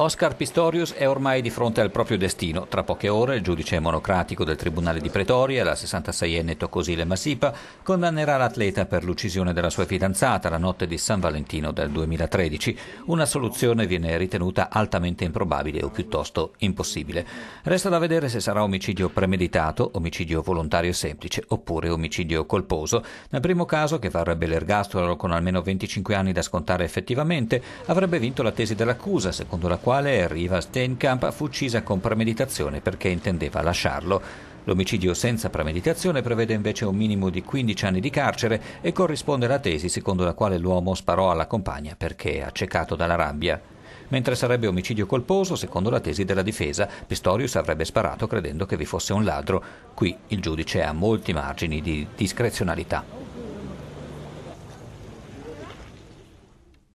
Oscar Pistorius è ormai di fronte al proprio destino. Tra poche ore il giudice monocratico del Tribunale di Pretoria, la 66enne Tocosile Massipa, condannerà l'atleta per l'uccisione della sua fidanzata la notte di San Valentino del 2013. Una soluzione viene ritenuta altamente improbabile o piuttosto impossibile. Resta da vedere se sarà omicidio premeditato, omicidio volontario semplice oppure omicidio colposo. Nel primo caso, che varrebbe l'ergastolo con almeno 25 anni da scontare effettivamente, avrebbe vinto la tesi dell'accusa, secondo la quale quale Riva Steenkamp fu uccisa con premeditazione perché intendeva lasciarlo. L'omicidio senza premeditazione prevede invece un minimo di 15 anni di carcere e corrisponde alla tesi secondo la quale l'uomo sparò alla compagna perché accecato dalla rabbia. Mentre sarebbe omicidio colposo, secondo la tesi della difesa, Pistorius avrebbe sparato credendo che vi fosse un ladro. Qui il giudice ha molti margini di discrezionalità.